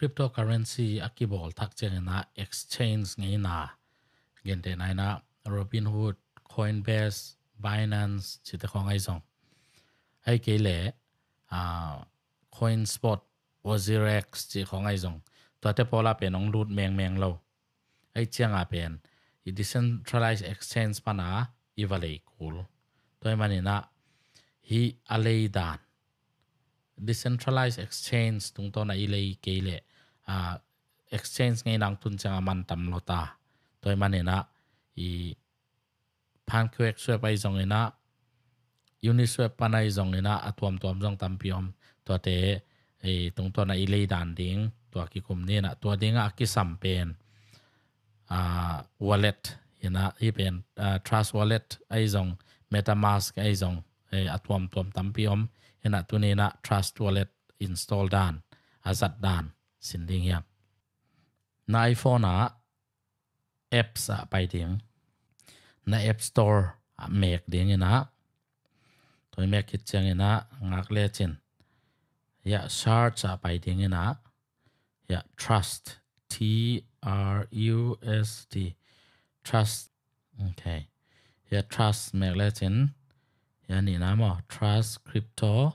คริปโตเคอเรนซีอักกิบอลทักเจงนะเอ็กซ์เชนจ์ไงนะเงินเดนไนนะโรบินฮูดคอินเบสบีนันส์ชิตาของไอซองไอเกลเล่อะคอินสปอตวอซิเร็กซ์ชิของไอซองตัวเทพโอลาเป็นองรูดแมงแมงเราไอเจียงอาเป็นอีดิเซนทรัลไลซ์เอ็กซ์เชนจ์ปัญหาอีวาเลย์คูลตัวเอ็มันนี่นะฮีอาเลย์ดาน decentralized exchange ตรงตัวในเลยเกลอ่า exchange ไงนังทุนจะมันตำโลตาตัวมันเนี่ยนะอีพันคิวเอ็กซ์ช่วยไปจงเนี่ยนะยูนิช่วยปนายจงเนี่ยนะอตวมตวมจงตำพิยมตัวเตะไอตรงตัวในเลยด่านดิ้งตัวกิคุมเนี่ยนะตัวดิ้งอะกิสัมเป็นอ่า wallet เนี่ยนะที่เป็นอ่า trust wallet ไอจง metamask ไอจงเออตัวมตัวมตั้มพิอมเห็นตัวนี้นะ trust wallet install ด้านอาจัดด้านสินดีเงียบในไอโฟนอะแอปสะไปถึงในแอปสโตร์แม็กเดียงนะตัวแม็กคิดเชียงนะงักเลียจินอยาก search ไปถึงเงี้ยนะอยาก trust t r u s t trust โอเคอยาก trust แม็กเลียจิน yani na mo trust crypto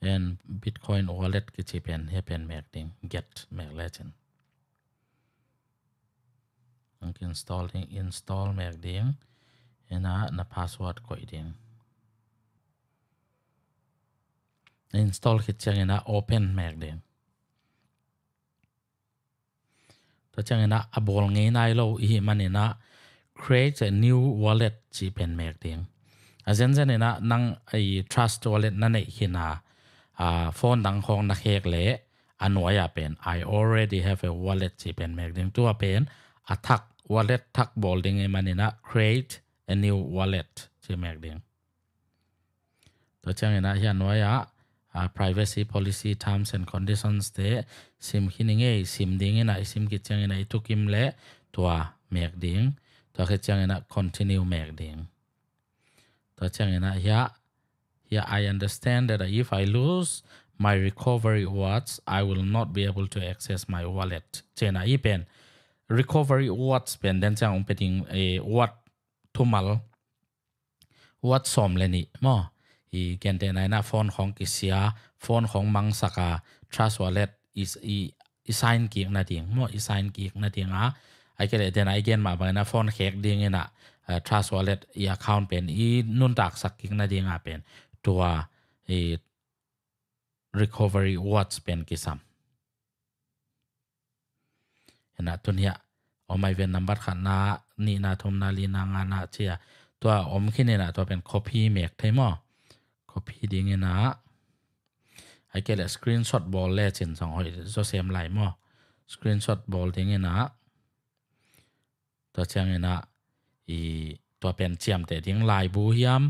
and bitcoin wallet ki chi pen pen mek ding get mek legend ang install ding install mek ding ena na password ko ding install khi chang ena open mek ding to chang ena abol ngai nai lo hi man ena create a new wallet chi pen mek อาจารย์เนี่ยนั่งไอ้ trust wallet นั่นเองนะอ่าฟอนดังของนักเฮกเลยอันวายเป็น I already have a wallet ที่เป็นแมกนิ้งตัวเป็นอัทัก wallet ทักบอลดิ้งไอ้มันเนี่ยนะ create a new wallet ที่แมกนิ้งตัวเชื่อเนี่ยนะที่อันวายอ่า privacy policy terms and conditions เดสิมที่นี่ไงสิมดิ้งไอ้นะสิมกิจเชื่อเนี้นะทุกิมเลยตัวแมกนิ้งตัวเชื่อเนี่ยนะ continue แมกนิ้ง ta chang na ya y a i understand that if i lose my recovery w a t d s i will not be able to access my wallet chena i pen recovery w a t d s pen den chang pe ting a what thumal what som le ni mo i ken te nai na phone khong ki sia phone khong mang saka trust wallet is i i sign ki na ting mo i sign ki na ting a ai ke le den ai gen บ a ba na phone k ดี k ง i n g นะทรัส t wallet อ account เป็นอีนุนตากสักกิ้งนาดีงาเป็นตัวอี recovery watch เป็นกิสัมเห็นนะตัวเนี้ยอมไม่เว็นนับบัตรขนานีนาทุมนาลีนางานาเชียตัวอมขึ้นเนี่ยตัวเป็น copy เมกไทมอ copy ดีงนะไอเกล็ screenshot บอลแล่เชนสองหอยโซเซมไหลมอ screenshot บอลดีงนะตัวเชียงเงนะอีตัวเป็นเจียมแต่ทิ้งลายบูฮิม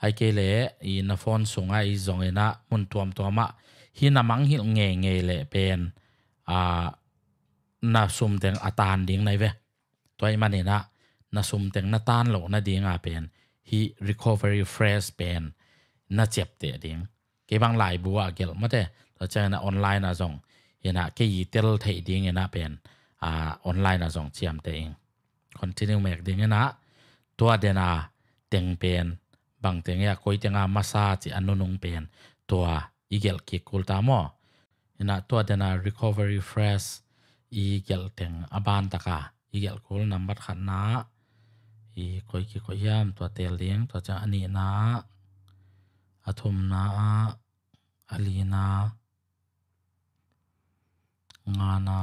ไอเกเลอีนฟอนสงไอจงเอนะมุนตัวมตัวมะฮินามังฮิเงเงเลเป็นอ่านาซุมแตงอาตานดิ้งในเวตัวไอมันเนี่ยนะนาซุมแตงนาตานโลนาดิ้งอาเป็นฮิรีคอเวอรี่เฟรชเป็นนาเจ็บแต่ดิ้งเกบางลายบัวเกลมาแต่เราเจนะออนไลน์นะจงเห็นนะเกยีเตลเทดิ้งเห็นนะเป็นอ่าออนไลน์นะจงเจียมแต่เองคอนเทนต์แม็กดิ้งนะตัวเดนาเต็งเป็นบางเต็งยาคอยเต็งอามาซาจีอันนุนงเป็นตัวอีเกลกิคุลตามอน่ะตัวเดนา recovery fresh อีเกลเต็งอบานตะกาอีเกลกุลนัมบัดขันนะอีคอยกิคุยยามตัวเตลเลียงตัวจะอันนี้นะอาทมนะอาลีนะงานะ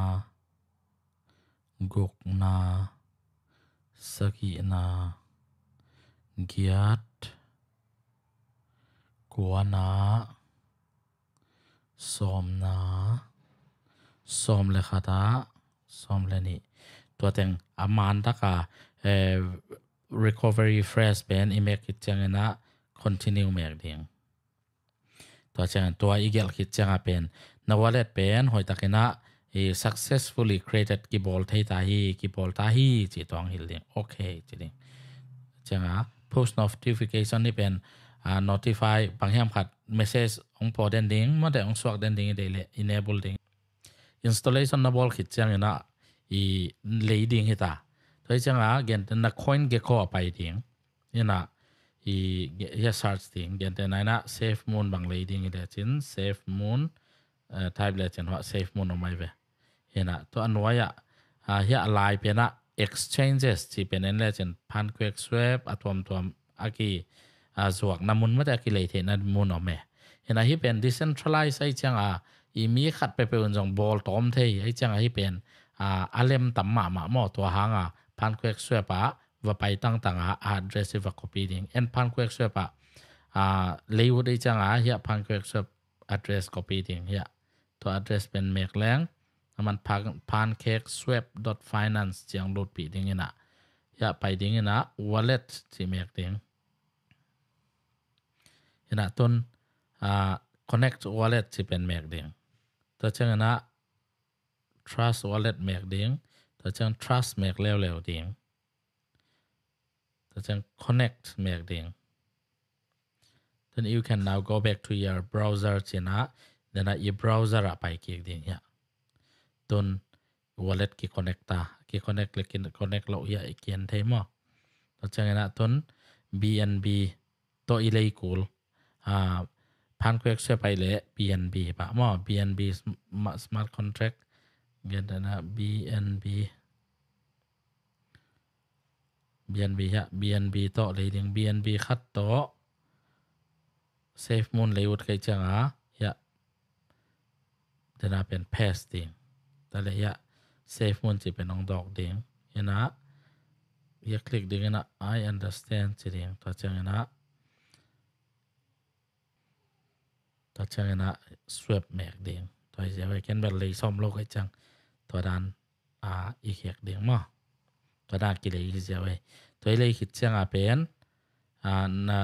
กุกนาสก k นา a Giat วน a n a s o m n า s อมเลขาตา a อมเลนี่ ตัวแต่งอามานตะกาเอ่อ recovery phrase เป็นอ m เมกคิเจังนะ continue เมกเดียงตัวเจงตัวอีเกลคิดจังเป็นนวเลตเป็นหอยตะกินะอี successfully created กีบอลทีตาฮีกีบอลตาฮีจีตองฮิลเลงโอเคจีดิงจังอ่ะ post notification นี่เป็นอ่า notify บางแห่งขัด message ของพอเด่นดิงมาแต่องสวกเดนดิงได้เลย enable ดิง installation นับบอลขิดเจังอยา่นะอี leading ใหตาถ้าจังอ่ะเกณฑ์นัก coin เกี็บเข้าไปดิงนี่นะอี search ดิงเกณฑ์แต่ไหนนะ save moon บาง leading ได้จิน save moon ทายเลยเนว่าเซฟมันออกมาเวเห็นนะตัวอันวายอะเฮียลายเป็นอ่ะ exchanges ที่เป็นเล่เช่นพันเควกสวปอะตวมตัวอากีอ่สวกนำมันมาจากกิเลสเห็นน้มันออกมาเห็นนะที่เป็น decentralized ไอ้เจ้าอ่ะอีมีขัดไปเป็นจังบอลตอมเทไอ้เจ้าที่เป็นอ่าอาเลมตัมมาหมาหม้อตัวหางอ่ะพันเควกสวปอ่ะว่าไปตั้งต่างอ่ะ address ว่อป o p y ดิ้งเอ็นพันเควกสวปอ่ะอ่าเลวได้เจ้าอ่ะเฮียพันเควกสวป address c ปี y ดิ้งเฮียตัวอัดเดสเป็นเมกแรงแล้วมันพันพานเค้กสวีปดอทฟินแลนซ์เสียงรูดปีดิ้งนะอย่าไปดิ้งนะวอลเล็ตสี่เมกดิ้งยนะต้นอ่าคอนเน็กต์วอลเล็ตสีเป็นเมกดิ้งตัวเช่นนะทรัสต์วอลเล็ตเมกดิ้งตัวเช่นทรัสต์เมกเรลวๆดิ้งตัวเช่นคอนเน็กต์เมกดิ้ง then you can now go back to your browser ที่นะดี๋ยนะอีเบราวเซอร์อะไปกี่เดิ่งเนี่ยตันวอลเล็ตกี่คอนเนคต้ากี่คอนเนกเล็กกี่คอนเนคเราเยี้อีกเกียนเทมอ่ะตัวเช่นนะตนบัว BNB ตัวอีเลยกูลอ่าพันกว่าเอ็กซ์เซอไปเลยบีอนบีปะมอบ BNB สมาร์ทคอนแทรคเงี้ยเดี๋ยนะ BNB นบีฮะ BNB ต่อเลยเดยังนบีคัดต่อเซฟมูนเลยวุฒิเจังอ่ะเดนาเป็นเพสติงแต่ระยะเซฟมุนจีเป็นองดอกเดงยนะยากคลิกดึงนะ I understand จีเดงตัดเชิงนะตัดเชิงนะ w a p แมกเดงตัวเสียไปแค่แบบเลยซ่อมโลกไ้จังตัวดานอ่า อีกแขกเดงมั้งตัวดานกี่เลยอีเสียไปตัวเลยคิดเชีงอาเป็น อ่าน่า